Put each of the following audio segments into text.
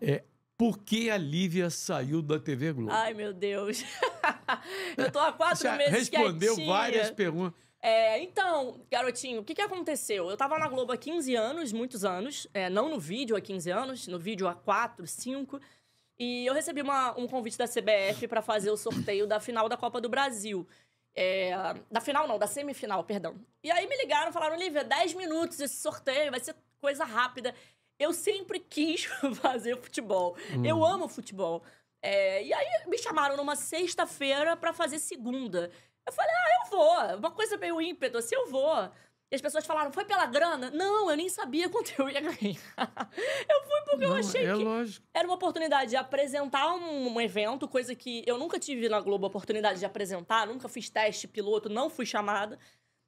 É, por que a Lívia saiu da TV Globo? Ai, meu Deus. eu tô há quatro Você meses respondeu quietinha. várias perguntas. É, então, garotinho, o que, que aconteceu? Eu tava na Globo há 15 anos, muitos anos. É, não no vídeo há 15 anos, no vídeo há 4, 5. E eu recebi uma, um convite da CBF para fazer o sorteio da final da Copa do Brasil. É, da final não, da semifinal, perdão. E aí me ligaram, falaram, Lívia, 10 minutos esse sorteio, vai ser coisa rápida eu sempre quis fazer futebol. Hum. Eu amo futebol. É, e aí me chamaram numa sexta-feira para fazer segunda. Eu falei, ah, eu vou. Uma coisa meio ímpeto, assim, eu vou. E as pessoas falaram, foi pela grana? Não, eu nem sabia quanto eu ia ganhar. eu fui porque Não, eu achei é que lógico. era uma oportunidade de apresentar um, um evento, coisa que eu nunca tive na Globo oportunidade de apresentar, nunca fiz teste piloto, não fui chamada.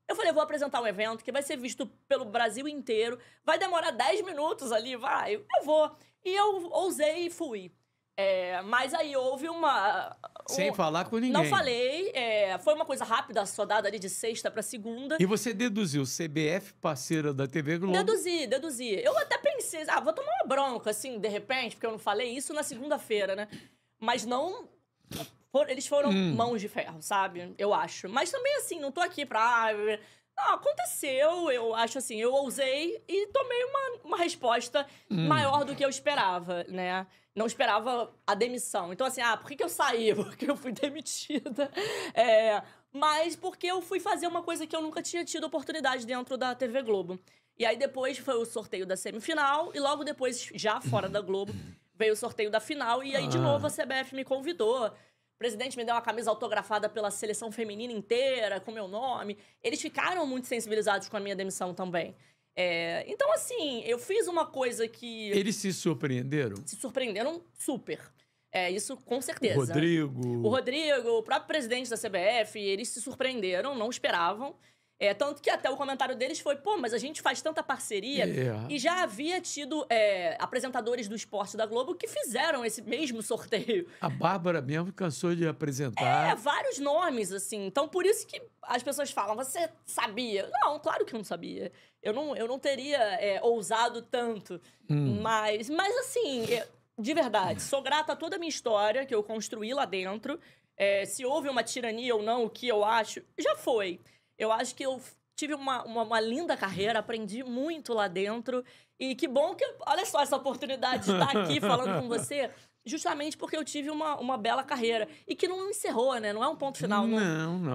Eu falei, vou apresentar um evento que vai ser visto pelo Brasil inteiro. Vai demorar 10 minutos ali, vai. Eu vou. E eu ousei e fui. É, mas aí houve uma. Sem falar com ninguém. Não falei. É, foi uma coisa rápida, só dada ali de sexta para segunda. E você deduziu, CBF parceira da TV Globo? Deduzi, deduzi. Eu até pensei, ah, vou tomar uma bronca, assim, de repente, porque eu não falei isso na segunda-feira, né? Mas não For, eles foram hum. mãos de ferro, sabe? Eu acho. Mas também, assim, não tô aqui pra. Não, ah, ah, aconteceu, eu acho assim, eu ousei e tomei uma, uma resposta hum. maior do que eu esperava, né? Não esperava a demissão. Então, assim, ah, por que, que eu saí? Porque eu fui demitida. É, mas porque eu fui fazer uma coisa que eu nunca tinha tido oportunidade dentro da TV Globo. E aí depois foi o sorteio da semifinal e logo depois, já fora da Globo, veio o sorteio da final e aí, ah. de novo, a CBF me convidou. O presidente me deu uma camisa autografada pela seleção feminina inteira, com meu nome. Eles ficaram muito sensibilizados com a minha demissão também. É, então, assim, eu fiz uma coisa que. Eles se surpreenderam? Se surpreenderam super. É, isso com certeza. O Rodrigo. O Rodrigo, o próprio presidente da CBF, eles se surpreenderam, não esperavam. É, tanto que até o comentário deles foi, pô, mas a gente faz tanta parceria. Yeah. É. E já havia tido é, apresentadores do esporte da Globo que fizeram esse mesmo sorteio. A Bárbara mesmo cansou de apresentar. É, vários nomes, assim. Então, por isso que as pessoas falam, você sabia? Não, claro que eu não sabia. Eu não, eu não teria é, ousado tanto. Hum. Mas, mas, assim, de verdade, sou grata a toda a minha história que eu construí lá dentro. É, se houve uma tirania ou não, o que eu acho, já foi. Eu acho que eu tive uma, uma, uma, linda carreira, aprendi muito lá dentro. E que bom que. Olha só essa oportunidade de estar aqui falando com você. Justamente porque eu tive uma, uma bela carreira. E que não encerrou, né? Não é um ponto final. Né? Não, não. não.